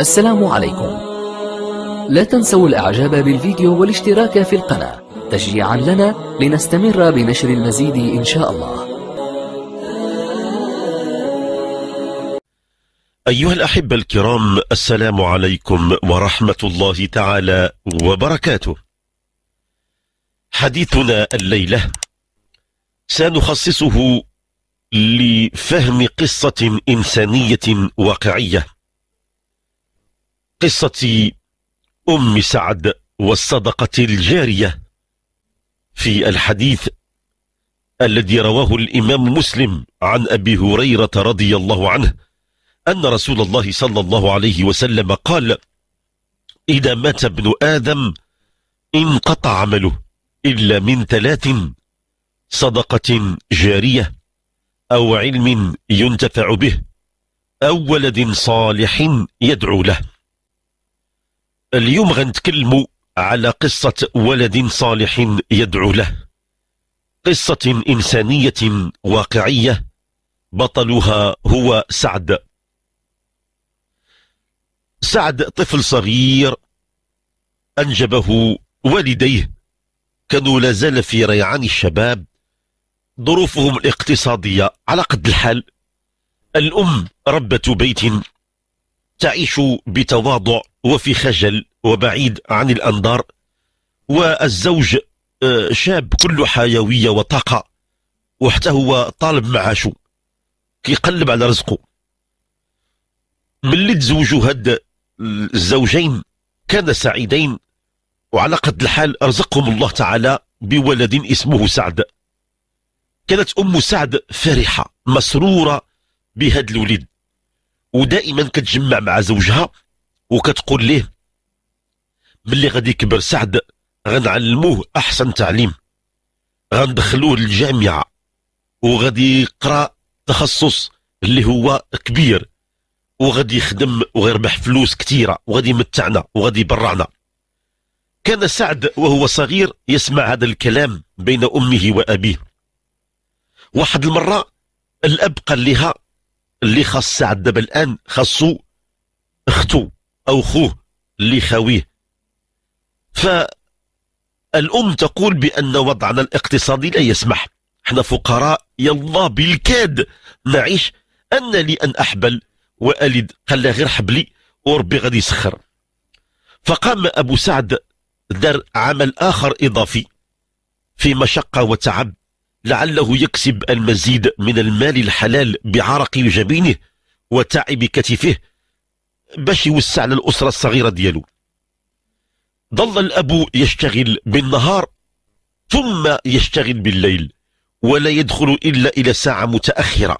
السلام عليكم لا تنسوا الاعجاب بالفيديو والاشتراك في القناة تشجيعا لنا لنستمر بنشر المزيد ان شاء الله أيها الأحبة الكرام السلام عليكم ورحمة الله تعالى وبركاته حديثنا الليلة سنخصصه لفهم قصة إنسانية واقعية قصة أم سعد والصدقة الجارية في الحديث الذي رواه الإمام مسلم عن أبي هريرة رضي الله عنه أن رسول الله صلى الله عليه وسلم قال إذا مات ابن آدم انقطع عمله إلا من ثلاث صدقة جارية أو علم ينتفع به أو ولد صالح يدعو له اليوم غنتكلموا على قصة ولد صالح يدعو له قصة إنسانية واقعية بطلها هو سعد سعد طفل صغير أنجبه والديه كانوا لازال في ريعان الشباب ظروفهم الاقتصادية على قد الحال الأم ربة بيت تعيش بتواضع وفي خجل وبعيد عن الأنظار والزوج آه، شاب كله حيوية وطاقة وحتى هو طالب معاشه كيقلب على رزقه ملي تزوجوا هاد الزوجين كان سعيدين وعلى قد الحال رزقهم الله تعالى بولد اسمه سعد كانت أم سعد فرحة مسرورة بهاد الولد ودائما كتجمع مع زوجها وكتقول ليه ملي غادي يكبر سعد غنعلموه احسن تعليم غندخلوه للجامعه وغادي يقرا تخصص اللي هو كبير وغادي يخدم وغيربح فلوس كثيره وغادي يمتعنا وغادي يبرعنا كان سعد وهو صغير يسمع هذا الكلام بين امه وابيه واحد المره الاب قال لها اللي خاص سعد دابا الآن خاصو اختو أو خوه اللي خاويه فالأم تقول بأن وضعنا الاقتصادي لا يسمح احنا فقراء يالله بالكاد نعيش أن لي أن أحبل وألد قال غير حبلي وربي غادي يسخر فقام أبو سعد دار عمل آخر إضافي في مشقة وتعب لعله يكسب المزيد من المال الحلال بعرق جبينه وتعب كتفه باش يوسع للأسرة الصغيرة ديالو ظل الأب يشتغل بالنهار ثم يشتغل بالليل ولا يدخل إلا إلى ساعة متأخرة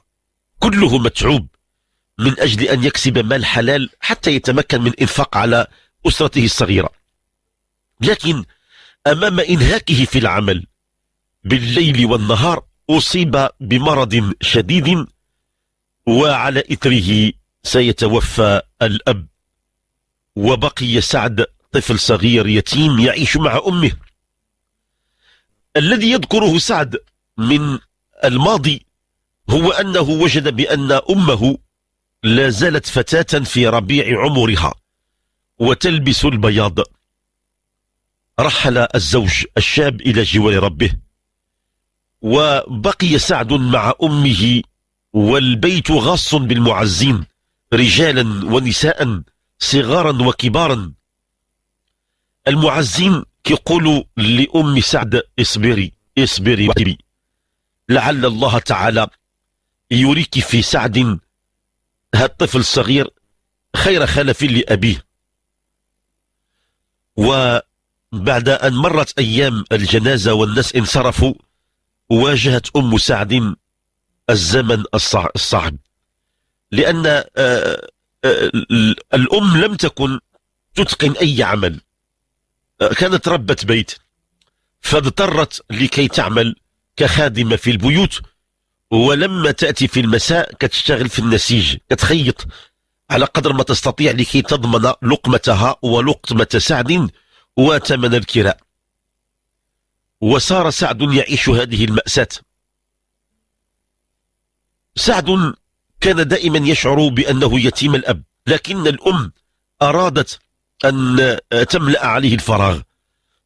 كله متعوب من أجل أن يكسب مال حلال حتى يتمكن من إنفاق على أسرته الصغيرة لكن أمام إنهاكه في العمل بالليل والنهار أصيب بمرض شديد وعلى إثره سيتوفى الأب وبقي سعد طفل صغير يتيم يعيش مع أمه الذي يذكره سعد من الماضي هو أنه وجد بأن أمه لا زالت فتاة في ربيع عمرها وتلبس البياض رحل الزوج الشاب إلى جوار ربه وبقي سعد مع أمه والبيت غص بالمعزين رجالا ونساء صغارا وكبارا المعزين كيقولوا لأم سعد اصبري اصبري واصبري لعل الله تعالى يريك في سعد هالطفل الصغير خير خلف لأبيه وبعد أن مرت أيام الجنازة والناس انصرفوا واجهت أم سعد الزمن الصعب لأن آه، آه، آه، الأم لم تكن تتقن أي عمل كانت ربة بيت فاضطرت لكي تعمل كخادمة في البيوت ولما تأتي في المساء كتشتغل في النسيج كتخيط على قدر ما تستطيع لكي تضمن لقمتها ولقمة سعد وثمن الكراء وصار سعد يعيش هذه المأساة سعد كان دائما يشعر بأنه يتيم الأب لكن الأم أرادت أن تملأ عليه الفراغ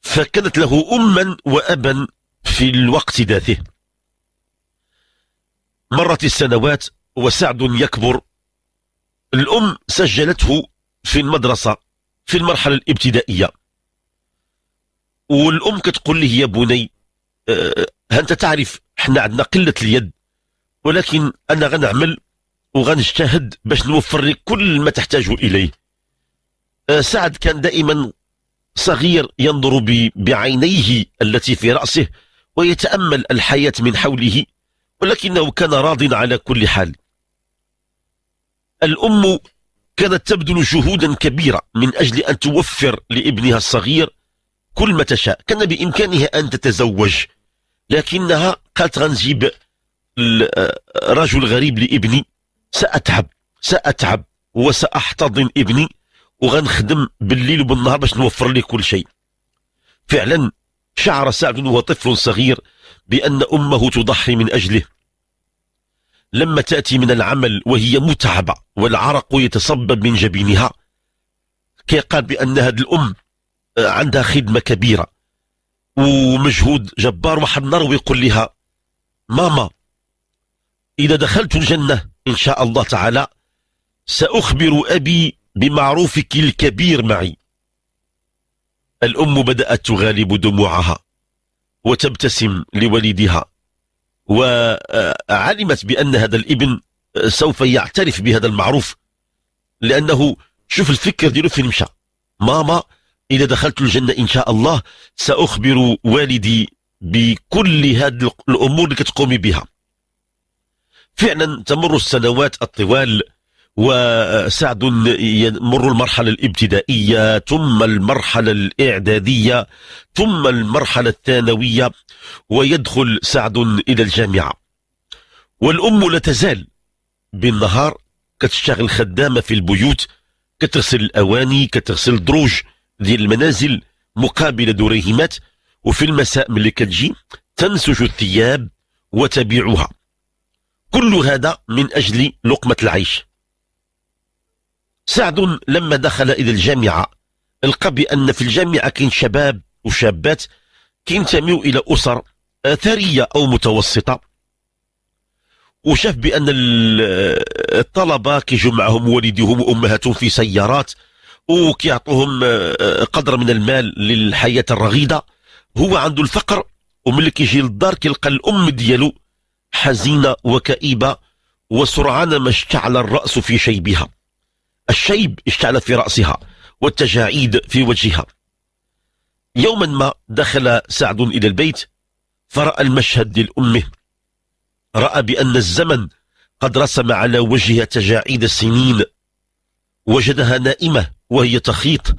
فكانت له أما وأبا في الوقت ذاته مرت السنوات وسعد يكبر الأم سجلته في المدرسة في المرحلة الابتدائية والام كتقول لي يا بني آه، انت تعرف حنا عندنا قله اليد ولكن انا غنعمل وغنجتهد باش نوفر لك كل ما تحتاج اليه آه، سعد كان دائما صغير ينظر بعينيه التي في راسه ويتامل الحياه من حوله ولكنه كان راض على كل حال الام كانت تبذل جهودا كبيره من اجل ان توفر لابنها الصغير كل ما تشاء كان بإمكانها أن تتزوج لكنها قالت غنجيب آه، رجل غريب لابني سأتعب سأتعب وسأحتضن ابني وغنخدم بالليل وبالنهار باش نوفر ليه كل شيء فعلا شعر سعد وهو طفل صغير بأن أمه تضحي من أجله لما تأتي من العمل وهي متعبة والعرق يتصبب من جبينها كي قال بأن هذه الأم آه، عندها خدمه كبيره ومجهود جبار واحد النهار ويقول لها ماما اذا دخلت الجنه ان شاء الله تعالى ساخبر ابي بمعروفك الكبير معي الام بدات تغالب دموعها وتبتسم لوالدها وعلمت بان هذا الابن سوف يعترف بهذا المعروف لانه شوف الفكر ديالو فين مشى ماما إذا دخلت الجنة إن شاء الله سأخبر والدي بكل هذه الأمور اللي كتقومي بها فعلا تمر السنوات الطوال وسعد يمر المرحلة الابتدائية ثم المرحلة الإعدادية ثم المرحلة الثانوية ويدخل سعد إلى الجامعة والأم لا تزال بالنهار كتشتغل خدامة في البيوت كتغسل الأواني كتغسل دروج ديال المنازل مقابل دريهمات وفي المساء ملي كتجي تنسج الثياب وتبيعها كل هذا من أجل لقمة العيش سعد لما دخل إلى الجامعة لقى بأن في الجامعة كاين شباب وشابات كينتميو إلى أسر اثريه أو متوسطة وشاف بأن الطلبة كيجوا معهم والديهم وأمهاتهم في سيارات وكيعطوهم آه، آه، قدر من المال للحياة الرغيدة هو عنده الفقر وملي كيجي للدار كيلقى الأم ديالو حزينة وكئيبة وسرعان ما اشتعل الرأس في شيبها الشيب اشتعل في رأسها والتجاعيد في وجهها يوما ما دخل سعد إلى البيت فرأى المشهد للأمه رأى بأن الزمن قد رسم على وجهها تجاعيد السنين وجدها نائمة وهي تخيط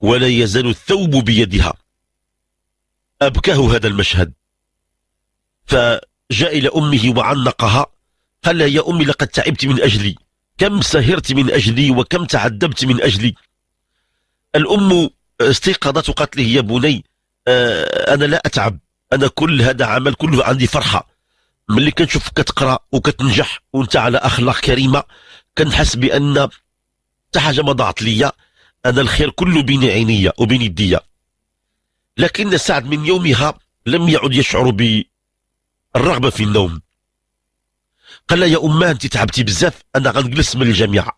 ولا يزال الثوب بيدها أبكاه هذا المشهد فجاء إلى أمه وعنقها قال يا أمي لقد تعبت من أجلي كم سهرت من أجلي وكم تعذبت من أجلي الأم استيقظت قالت له يا بني آه، أنا لا أتعب أنا كل هذا عمل كله عندي فرحة ملي كنشوفك كتقرا وكتنجح وانت على أخلاق كريمة كنحس بأن حتى حاجه ما ضاعت ليا انا الخير كله بين عينيا وبين يديا لكن سعد من يومها لم يعد يشعر بالرغبه في النوم قال لها يا امه انت تعبتي بزاف انا غنجلس من الجامعه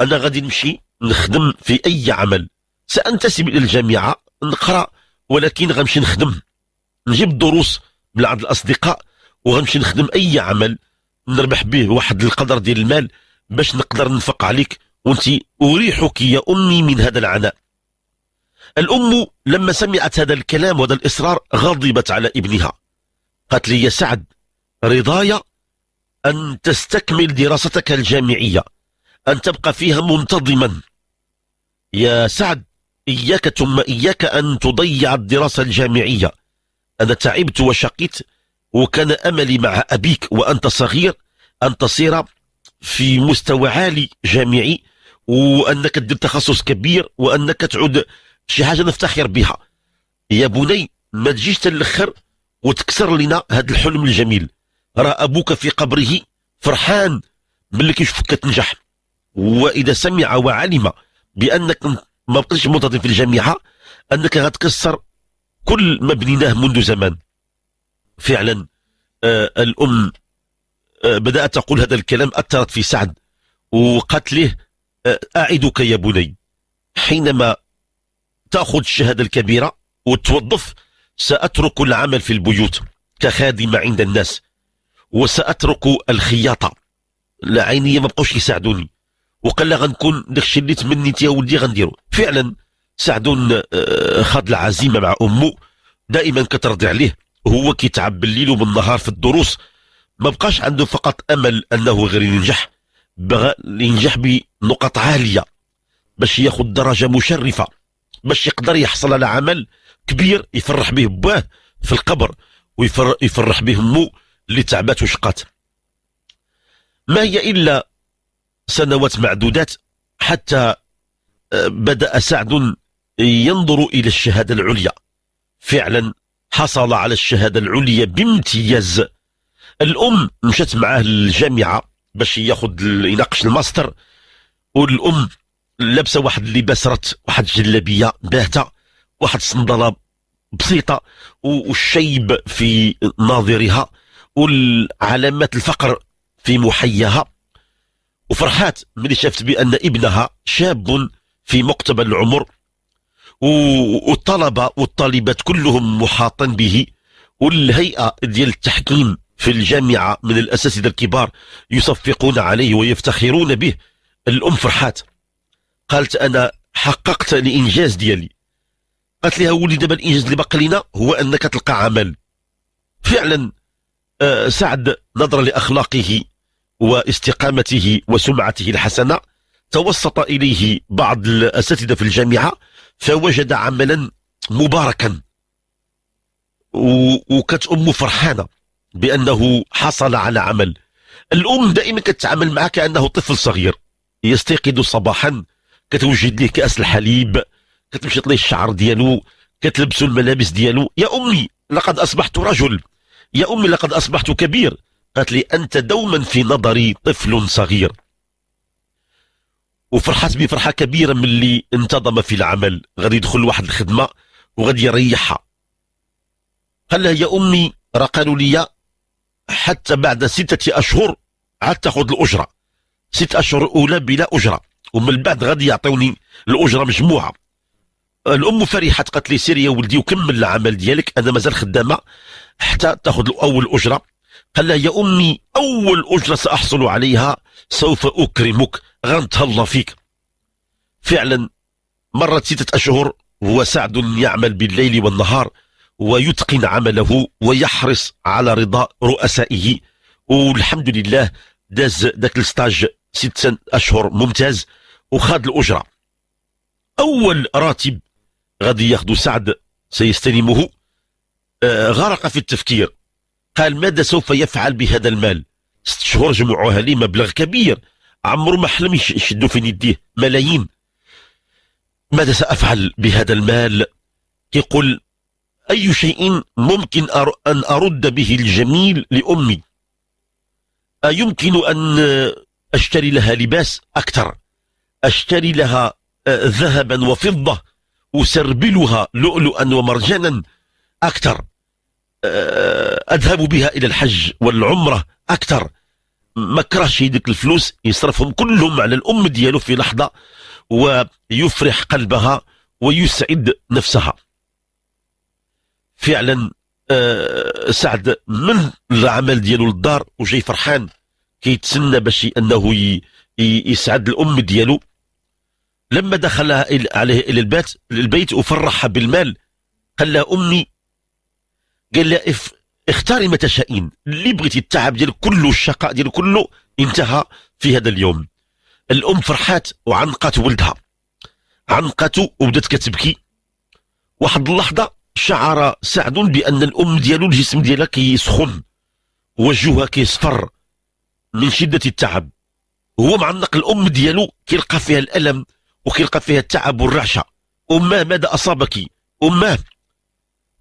انا غادي نمشي نخدم في اي عمل سانتسب الى الجامعه نقرا ولكن غنمشي نخدم نجيب دروس من عند الاصدقاء وغنمشي نخدم اي عمل نربح به واحد القدر ديال المال باش نقدر ننفق عليك قلت أريحك يا أمي من هذا العناء الأم لما سمعت هذا الكلام وهذا الإصرار غضبت على ابنها قالت لي يا سعد رضايا أن تستكمل دراستك الجامعية أن تبقى فيها منتظما يا سعد إياك ثم إياك أن تضيع الدراسة الجامعية أنا تعبت وشقيت وكان أملي مع أبيك وأنت صغير أن تصير في مستوى عالي جامعي وانك تدير تخصص كبير وانك تعود شي حاجه نفتخر بها يا بني ما تجيش تلخر وتكسر لنا هذا الحلم الجميل راه ابوك في قبره فرحان ملي كيشوفك تنجح واذا سمع وعلم بانك ما بقيتش منتظم في الجامعه انك غتكسر كل ما بنيناه منذ زمان فعلا آه الام آه بدات تقول هذا الكلام اثرت في سعد وقالت له أعدك يا بني حينما تأخذ الشهادة الكبيرة وتوظف سأترك العمل في البيوت كخادمة عند الناس وسأترك الخياطة لعيني ما بقوش يساعدوني وقال غنكون داكشي اللي تمنيت يا ولدي غنديرو فعلا سعدون آه، خد العزيمة مع أمه دائما كترضي عليه هو كيتعب بالليل وبالنهار في الدروس ما بقاش عنده فقط أمل أنه غير ينجح بغى ينجح بنقط عاليه باش ياخذ درجه مشرفه باش يقدر يحصل على عمل كبير يفرح به باه في القبر ويفرح به مو اللي تعبات وشقات ما هي الا سنوات معدودات حتى آه، بدا سعد ينظر الى الشهاده العليا فعلا حصل على الشهاده العليا بامتياز الام مشت معاه للجامعه باش ياخذ يناقش الماستر والام لابسه واحد اللباس رت واحد الجلابيه باهته واحد الصندله بسيطه والشيب في ناظرها والعلامات الفقر في محياها وفرحات ملي شافت بان ابنها شاب في مقتبل العمر والطلبه والطالبات كلهم محاطين به والهيئه ديال التحكيم في الجامعة من الأساتذة الكبار يصفقون عليه ويفتخرون به الأم فرحات قالت أنا حققت الإنجاز ديالي قالت لها ولي دابا الإنجاز اللي باقي لنا هو أنك تلقى عمل فعلا آه، سعد نظرا لأخلاقه واستقامته وسمعته الحسنة توسط إليه بعض الأساتذة في الجامعة فوجد عملا مباركا وكانت أمه فرحانة بأنه حصل على عمل الأم دائما كتعامل معه كأنه طفل صغير يستيقظ صباحا كتوجد ليه كأس الحليب كتمشط ليه الشعر ديالو كتلبسو الملابس ديالو يا أمي لقد أصبحت رجل يا أمي لقد أصبحت كبير قالت لي أنت دوما في نظري طفل صغير وفرحت بفرحة كبيرة من اللي انتظم في العمل غادي يدخل واحد الخدمة وغادي يريحها قال لها يا أمي راه قالوا لي حتى بعد ستة أشهر عاد تاخذ الأجرة ست أشهر أولى بلا أجرة ومن بعد غادي يعطوني الأجرة مجموعة الأم فرحت قالت لي سير يا ولدي وكمل العمل ديالك أنا مازال خدامة حتى تاخذ أول أجرة قال لها يا أمي أول أجرة سأحصل عليها سوف أكرمك غنتهلا فيك فعلا مرت ستة أشهر هو سعد يعمل بالليل والنهار ويتقن عمله ويحرص على رضا رؤسائه والحمد لله داز ذاك الستاج ست اشهر ممتاز وخاد الاجره اول راتب غادي ياخذ سعد سيستلمه آه، غرق في التفكير قال ماذا سوف يفعل بهذا المال ست شهور جمعوها لي مبلغ كبير عمرو ما حلم يشدوا فين يديه ملايين ماذا سافعل بهذا المال كيقول أي شيء ممكن أن أرد به الجميل لأمي أيمكن أن أشتري لها لباس أكثر أشتري لها آه، ذهبا وفضة أسربلها لؤلؤا ومرجانا أكثر آه، أذهب بها إلى الحج والعمرة أكثر ما كرهش يدك الفلوس يصرفهم كلهم على الأم ديالو في لحظة ويفرح قلبها ويسعد نفسها فعلا آه، سعد من العمل ديالو للدار وجاي فرحان كيتسنى باش انه يسعد الام ديالو لما دخل عليه الى البيت البيت وفرحها بالمال قال لها امي قال لها اختاري ما تشائين اللي بغيتي التعب ديال كله الشقاء ديال كله انتهى في هذا اليوم الام فرحات وعنقت ولدها عنقته وبدات كتبكي واحد اللحظه شعر سعد بأن الأم ديالو الجسم ديالها كيسخن وجهها كيصفر من شدة التعب هو معنق الأم ديالو كيلقى فيها الألم وكيلقى فيها التعب والرعشة أماه ماذا أصابك أماه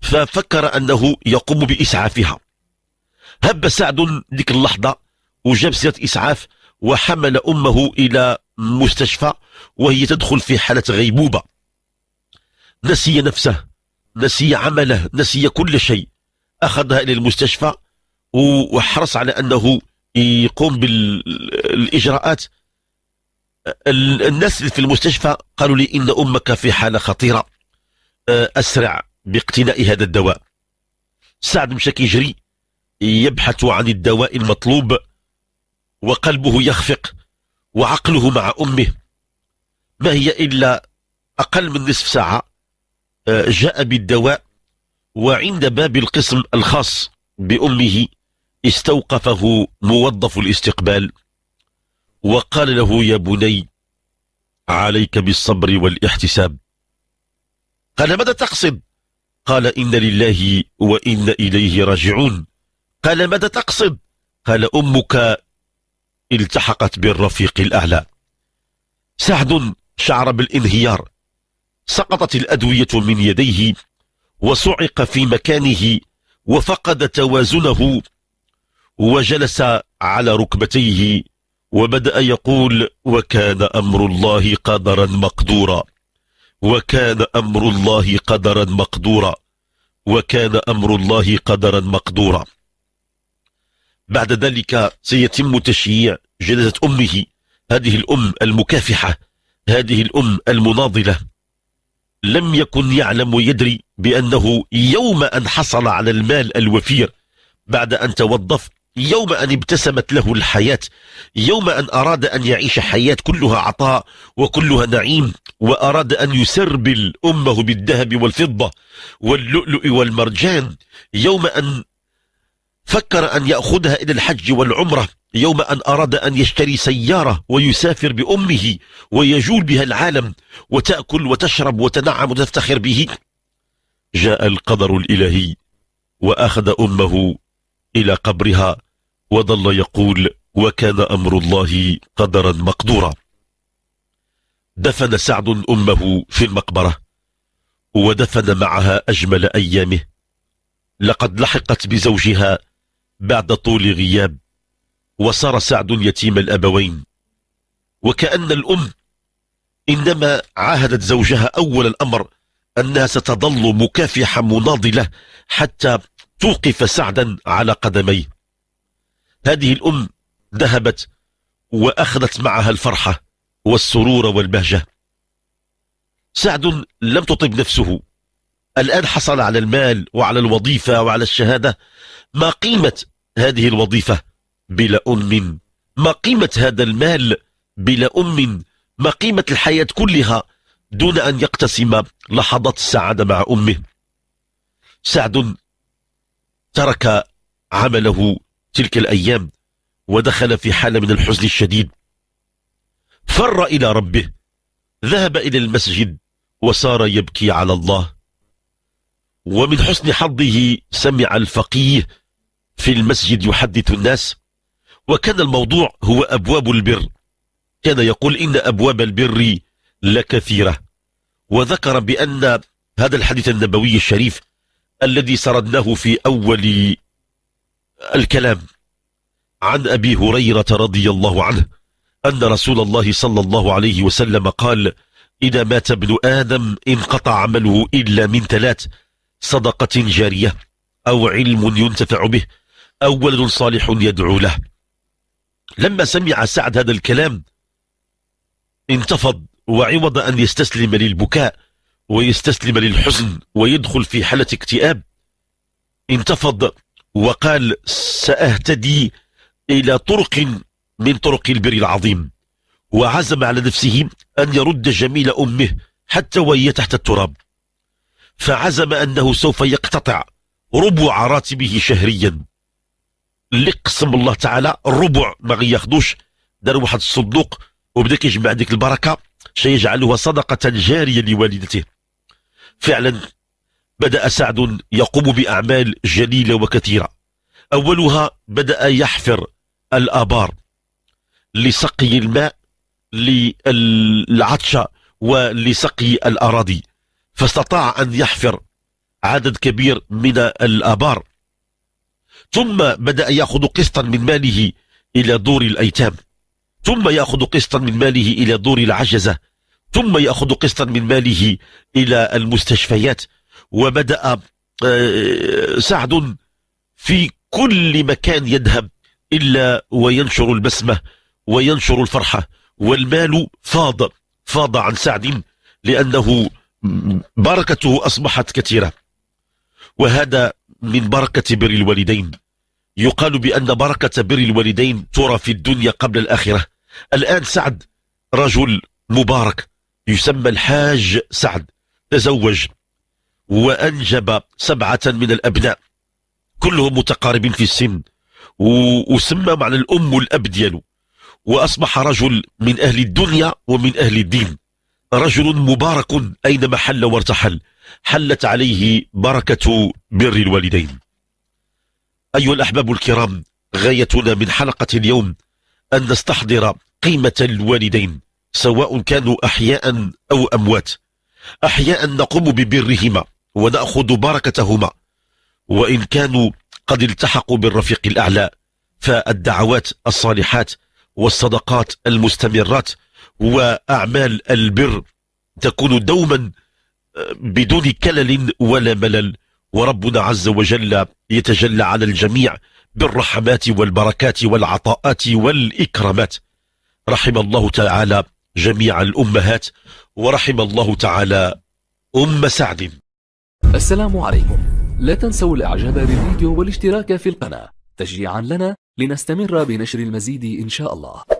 ففكر أنه يقوم بإسعافها هب سعد ديك اللحظة وجاب سيرة إسعاف وحمل أمه إلى مستشفى وهي تدخل في حالة غيبوبة نسي نفسه نسي عمله نسي كل شيء أخذها إلى المستشفى وحرص على أنه يقوم بالإجراءات الناس اللي في المستشفى قالوا لي إن أمك في حالة خطيرة آه، أسرع باقتناء هذا الدواء سعد مشاكي كيجري يبحث عن الدواء المطلوب وقلبه يخفق وعقله مع أمه ما هي إلا أقل من نصف ساعة آه، جاء بالدواء وعند باب القسم الخاص بأمه استوقفه موظف الاستقبال وقال له يا بني عليك بالصبر والاحتساب قال ماذا تقصد قال إن لله وإن إليه راجعون قال ماذا تقصد قال أمك التحقت بالرفيق الأعلى سعد شعر بالانهيار سقطت الأدوية من يديه وصعق في مكانه وفقد توازنه وجلس على ركبتيه وبدأ يقول وكان أمر الله قدرا مقدورا وكان أمر الله قدرا مقدورا وكان أمر الله قدرا مقدورا بعد ذلك سيتم تشييع جنازة أمه هذه الأم المكافحة هذه الأم المناضلة لم يكن يعلم ويدري بأنه يوم أن حصل على المال الوفير بعد أن توظف يوم أن ابتسمت له الحياة يوم أن أراد أن يعيش حياة كلها عطاء وكلها نعيم وأراد أن يسربل أمه بالذهب والفضة واللؤلؤ والمرجان يوم أن فكر أن يأخذها إلى الحج والعمرة يوم أن أراد أن يشتري سيارة ويسافر بأمه ويجول بها العالم وتأكل وتشرب وتنعم وتفتخر به جاء القدر الإلهي وأخذ أمه إلى قبرها وظل يقول وكان أمر الله قدرا مقدورا دفن سعد أمه في المقبرة ودفن معها أجمل أيامه لقد لحقت بزوجها بعد طول غياب وصار سعد يتيم الأبوين وكأن الأم إنما عاهدت زوجها أول الأمر أنها ستظل مكافحة مناضلة حتى توقف سعدا على قدميه هذه الأم ذهبت وأخذت معها الفرحة والسرور والبهجة سعد لم تطب نفسه الآن حصل على المال وعلى الوظيفة وعلى الشهادة ما قيمة هذه الوظيفة بلا أم ما قيمة هذا المال بلا أم ما قيمة الحياة كلها دون أن يقتسم لحظات السعادة مع أمه سعد ترك عمله تلك الأيام ودخل في حالة من الحزن الشديد فر إلى ربه ذهب إلى المسجد وصار يبكي على الله ومن حسن حظه سمع الفقيه في المسجد يحدث الناس وكان الموضوع هو أبواب البر كان يقول إن أبواب البر لكثيرة وذكر بأن هذا الحديث النبوي الشريف الذي سردناه في أول الكلام عن أبي هريرة رضي الله عنه أن رسول الله صلى الله عليه وسلم قال إذا مات ابن آدم انقطع عمله إلا من ثلاث صدقة جارية أو علم ينتفع به أو ولد صالح يدعو له لما سمع سعد هذا الكلام انتفض وعوض أن يستسلم للبكاء ويستسلم للحزن ويدخل في حالة اكتئاب انتفض وقال سأهتدي إلى طرق من طرق البر العظيم وعزم على نفسه أن يرد جميل أمه حتى وهي تحت التراب فعزم أنه سوف يقتطع ربع راتبه شهريا اللي قسم الله تعالى الربع ما ياخذوش دار واحد الصندوق وبدا كيجمع ديك البركه سيجعلها صدقه جاريه لوالدته فعلا بدا سعد يقوم باعمال جليله وكثيره اولها بدا يحفر الابار لسقي الماء للعطش ولسقي الاراضي فاستطاع ان يحفر عدد كبير من الابار ثم بدأ يأخذ قسطا من ماله إلى دور الأيتام ثم يأخذ قسطا من ماله إلى دور العجزة ثم يأخذ قسطا من ماله إلى المستشفيات وبدأ آه، سعد في كل مكان يذهب إلا وينشر البسمة وينشر الفرحة والمال فاض فاض عن سعد لأنه بركته أصبحت كثيرة وهذا من بركة بر الوالدين يقال بأن بركة بر الوالدين ترى في الدنيا قبل الآخرة الآن سعد رجل مبارك يسمى الحاج سعد تزوج وأنجب سبعة من الأبناء كلهم متقاربين في السن وسمى معنى الأم والأب ديالو وأصبح رجل من أهل الدنيا ومن أهل الدين رجل مبارك أينما حل وارتحل حلت عليه بركة بر الوالدين أيها الأحباب الكرام غايتنا من حلقة اليوم أن نستحضر قيمة الوالدين سواء كانوا أحياء أو أموات أحياء نقوم ببرهما ونأخذ بركتهما وإن كانوا قد التحقوا بالرفيق الأعلى فالدعوات الصالحات والصدقات المستمرات وأعمال البر تكون دوما آه، بدون كلل ولا ملل وربنا عز وجل يتجلى على الجميع بالرحمات والبركات والعطاءات والإكرامات رحم الله تعالى جميع الأمهات ورحم الله تعالى أم سعد السلام عليكم لا تنسوا الإعجاب بالفيديو والاشتراك في القناة تشجيعا لنا لنستمر بنشر المزيد إن شاء الله